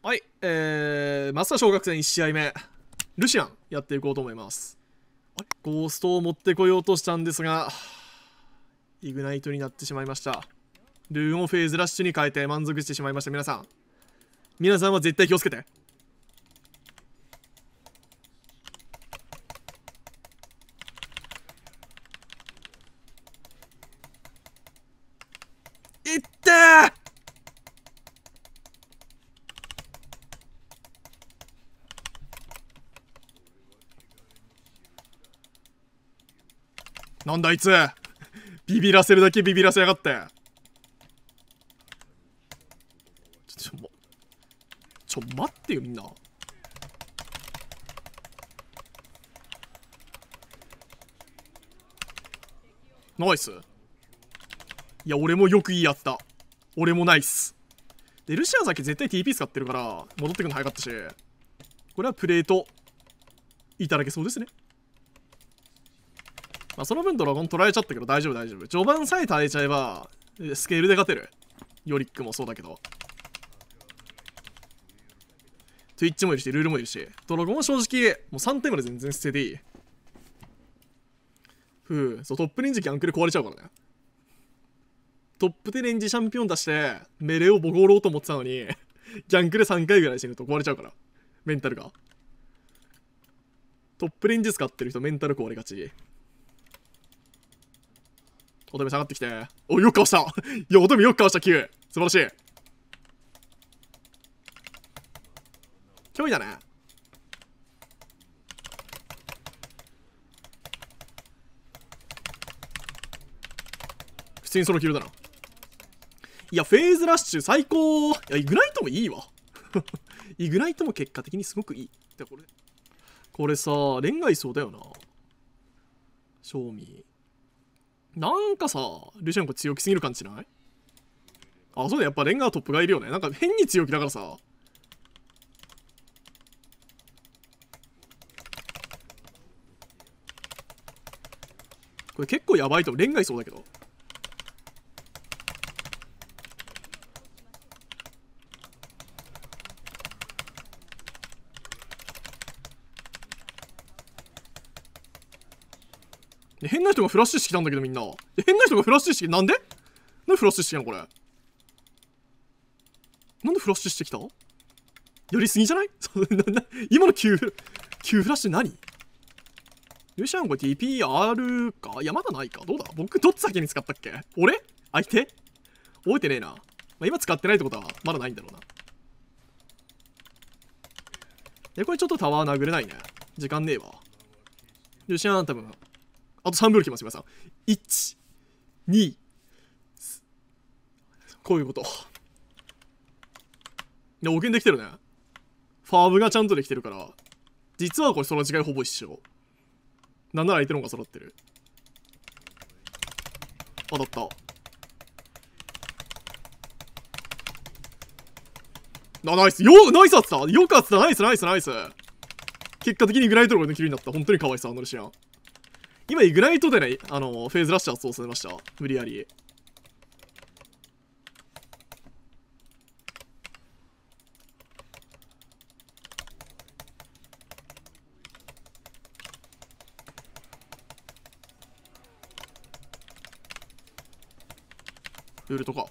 はい、えー、マスター小学生1試合目、ルシアンやっていこうと思います。ゴーストを持ってこようとしたんですが、イグナイトになってしまいました。ルーンをフェーズラッシュに変えて満足してしまいました、皆さん。皆さんは絶対気をつけて。なんだあいつビビらせるだけビビらせやがってちょちょちょ待ってよみんなナイスいや俺もよくいいやつだ俺もナイスでルシアンさっき絶対 TP 使ってるから戻ってくるの早かったしこれはプレートいただけそうですねまあ、その分ドラゴン取られちゃったけど大丈夫大丈夫。序盤さえ耐えちゃえば、スケールで勝てる。ヨリックもそうだけど。Twitch もいるし、ルールもいるし。ドラゴンは正直、もう3点まで全然捨てていい。ふう、そう、トップレンジキャンクル壊れちゃうからね。トップでレンジチャンピオン出して、メレをボコろうと思ってたのに、ギャンクで3回ぐらい死ぬと壊れちゃうから。メンタルが。トップレンジ使ってる人メンタル壊れがち。乙女下がってきて。お、よくかわした いや、乙女よくかわした、9。素晴らしい。脅威だね。普通にそのヒルだな。いや、フェーズラッシュ最高いや、イグナイトもいいわ。イグナイトも結果的にすごくいい。で、これ。これさ、恋愛層だよな。賞味。なんかさ、ルシャンコ強気すぎる感じしないあ、そうだ、やっぱレンガートップがいるよね。なんか変に強気だからさ。これ結構やばいとレンガいそうだけど。変な人がフラッシュしてきたんだけどみんな。変な人がフラッシュしてきなんでなんでフラッシュしてきたのこれ。なんでフラッシュしてきたやりすぎじゃない 今の急、フラッシュ何よしゃん、これ TPR かいや、まだないか。どうだ僕、どっち先に使ったっけ俺相手覚えてねえな。まあ、今使ってないってことは、まだないんだろうな。で、これちょっとタワー殴れないね。時間ねえわ。よしゃん、多分、あと3秒できます、皆さん。1、2、こういうこと。で、音険できてるね。ファーブがちゃんとできてるから、実はこれその違いほぼ一緒。なんなら相手の方が揃ってる。当たった。あ、ナイス。よ、ナイスあった。よあった。ナイス、ナイス、ナイス。結果的にグライトロができるようになった。本当にかわいそアあのルシアン。今、イグナイトでね、あの、フェーズラッシャー操されました。無理やり。ルールとか。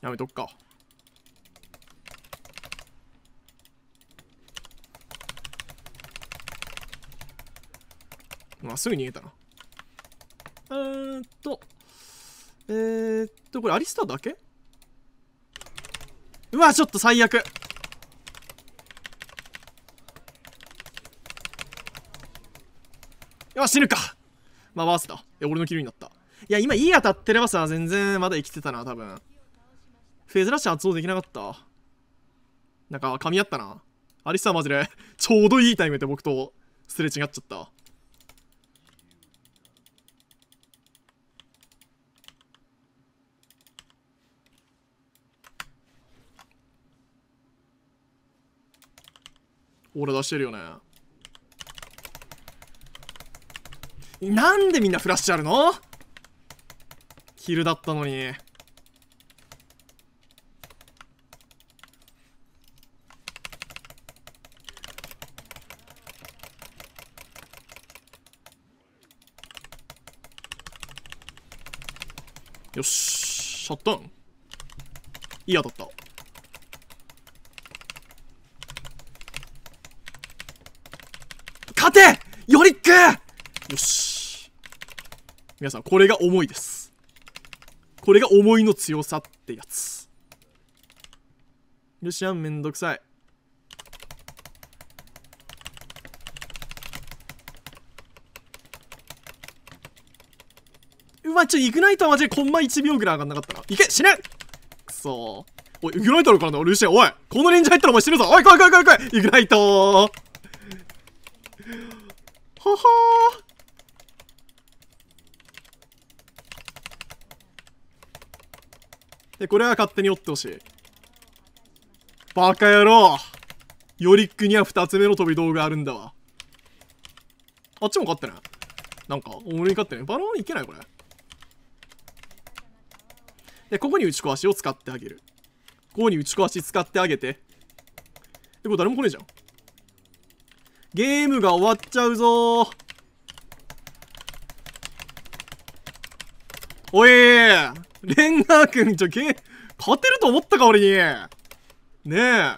やめとくか。まあ、すぐ逃げたな。うーんと。えー、っと、これアリスターだけうわ、ちょっと最悪。よし、死ぬか。まあ、ワースだ。え、俺のキルになった。いや、今、いい当たってればさ、全然まだ生きてたな、多分。フェーズラッシュ発動できなかった。なんか、噛み合ったな。アリスターマジでちょうどいいタイムで僕とすれ違っちゃった。俺出してるよねなんでみんなフラッシュあるの昼だったのによしシャッタンいい当たった勝てよりっくよし。皆さん、これが重いです。これが思いの強さってやつ。ルシアンめんどくさい。うわ、ちょ、イグナイトはマジでコンマ1秒ぐらい上がんなかったな。いけ死ねくそー。おい、イグナイトあるからな、ルシアン。おいこのレンジ入ったらお前死ぬぞおい来い来い来い来いイグナイトーほーで、これは勝手に折ってほしい。バカ野郎ヨリックには二つ目の飛び道具があるんだわ。あっちも勝ってね。なんか、俺に勝ってね。バロンいけないこれ。で、ここに打ち壊しを使ってあげる。ここに打ち壊し使ってあげて。で、これ誰も来ねえじゃん。ゲームが終わっちゃうぞおいレンガー君、ちょ、ゲ勝てると思ったか、俺に。ねえ。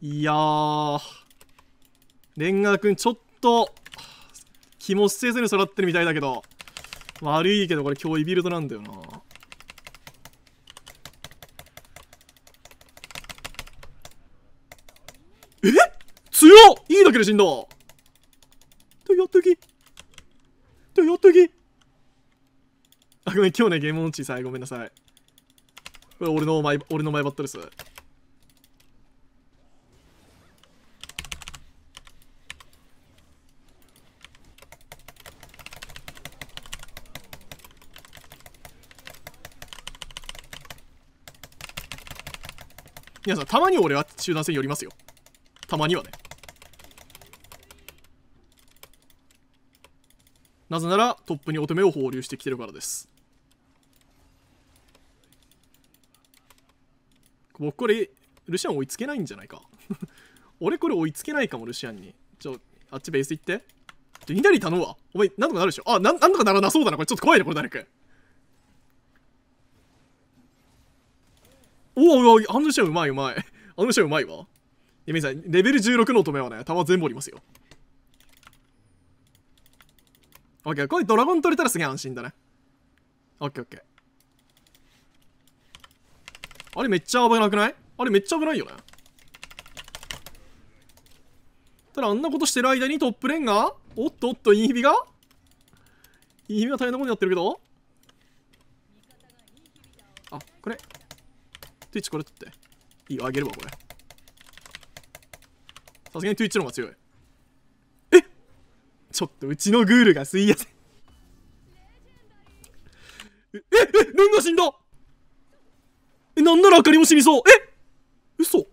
いやー。レンガー君、ちょっと、気もせずに育ってるみたいだけど。悪いけど、これ今日イビルドなんだよな。が苦しいんだとやっときとやっときあ、ごめん、今日ね、ゲーム音痴さい。ごめんなさい。これ俺のマイ、俺のマイバットです。皆さん、たまに俺は集団戦寄りますよ。たまにはね。なぜならトップに乙女を放流してきてるからです僕これルシアン追いつけないんじゃないか 俺これ追いつけないかもルシアンにちょあっちベース行ってちょ2ダ頼むわお前なんとかなるでしょあなんなんとかならなそうだなこれちょっと怖いねこれ誰かおおおアンドシアンうまいうまいアンドシアンうまいわいやさんレベル16の乙女はね弾全部おりますよオッケー、これドラゴン取れたらすげえ安心だね。オッケーオッケー。あれめっちゃ危なくないあれめっちゃ危ないよね。ただあんなことしてる間にトップレンがおっとおっとインヒビがインヒビが大変なことになってるけどあ、これ。トゥイッチこれ取って。いいよ、あげるわ、これ。さすがにトゥイッチの方が強い。ちょっとうちのグールがすいやせえ、え、え、ルンが死んだえ、なんならあかりも死にそうえ嘘こ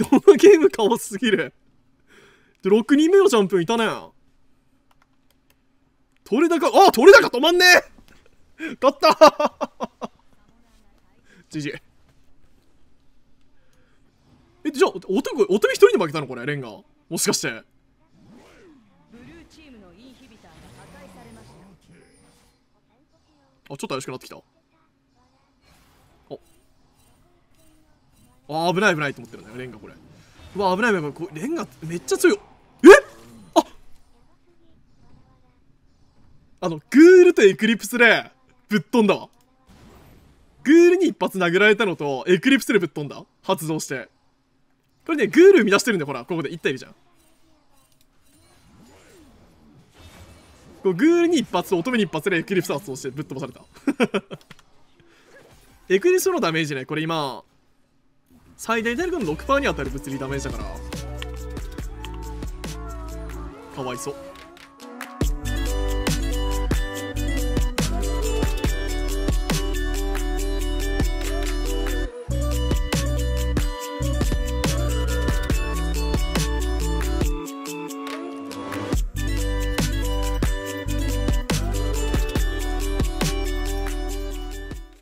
のゲームかわすぎる。で、6人目のチャンピオンいたね。取れ高、あ、取れ高止まんねえ勝ったじじえ、じゃあ、乙女、乙女一人で負けたのこれ、レンガ。もしかして。あ、ちょっと怪しくなってきた。ああ、危ない危ないと思ってるねレンガこれ。うわ、危ない危ない。これレンガめっちゃ強い。えああの、グールとエクリプスでぶっ飛んだわ。グールに一発殴られたのと、エクリプスでぶっ飛んだ。発動して。これね、グール生み出してるんで、ほら、ここで1対いるじゃん。こうグールに一発乙女に一発でエクリプス発動してぶっ飛ばされた エクリプスのダメージねこれ今最大体力の6%に当たる物理ダメージだからかわいそう